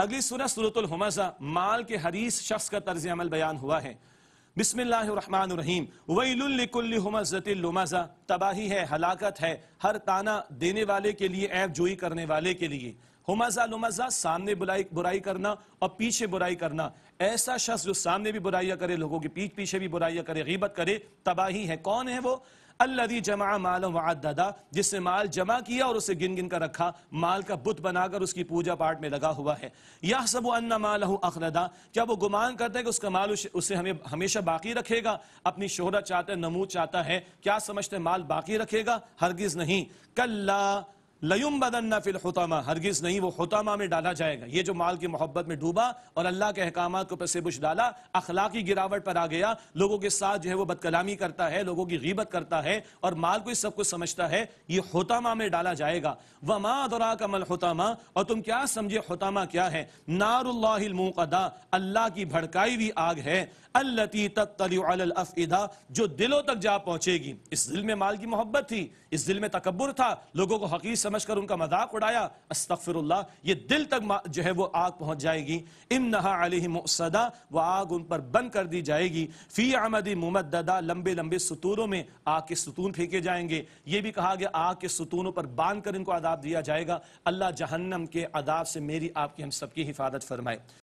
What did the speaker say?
अगली सूरह सूरतुल माल के हरीस शख्स का तर्ज अमल बयान हुआ है बिस्मिल्लाहिर्रहमानिर्रहीम वैलुल्लिकुल्लि हुमजतिल लुमजा तबाही है हलाकत है हर ताना देने वाले के लिए ऐब जोई करने वाले के लिए हुमजा लुमजा सामने बुराई बुराई करना और पीछे बुराई करना ऐसा शख्स जो सामने भी बुराइयां करे लोगों के पीछे पीछे भी बुराइयां करे गीबत करे तबाही है कौन है वो अल्लादी जमा मालम वादा जिसने माल जमा किया और उसे गिन गिन कर रखा माल का बुत बनाकर उसकी पूजा पाठ में लगा हुआ है यह सब अन्ना माल अखलदा क्या वो गुमान करते हैं कि उसका माल उसे हमें हमेशा बाकी रखेगा अपनी शोहरत चाहता है नमूद चाहता है क्या समझते माल बाकी रखेगा हरगिज नहीं कल्ला लयुम बदन्ना फिल हतामा हरगिज नहीं वो हतामा में डाला जाएगा ये जो माल की मोहब्बत में डूबा और अल्लाह के अहकाम को पैसे बुश डाला अखलाकी गिरावट पर आ गया लोगों के साथ जो है वो बदकलामी करता है लोगों की गीबत करता है और माल को इस सब कुछ समझता है ये हतामा में डाला जाएगा व माँ दरा कमल हतामा और तुम क्या समझे हतामा क्या है नारुल्लाकदा अल्लाह की भड़काई हुई आग है अल्लती तत्तलफ़ा जो दिलों तक जा पहुंचेगी इस दिल में माल की मोहब्बत थी इस दिल में तकबर था लोगों को हकीस समझ कर उनका मजाक उड़ाया अस्तफिर ये दिल तक जो है वो आग पहुंच जाएगी इम नहा सदा वह आग उन पर बंद कर दी जाएगी फ़ी आमदी मुमदा लंबे लंबे सतूरों में आग के सतून फेंके जाएंगे ये भी कहा गया आग के सतूनों पर बांध कर इनको आदाब दिया जाएगा अल्लाह जहन्नम के आदाब से मेरी आपकी हम सबकी हिफाजत फरमाए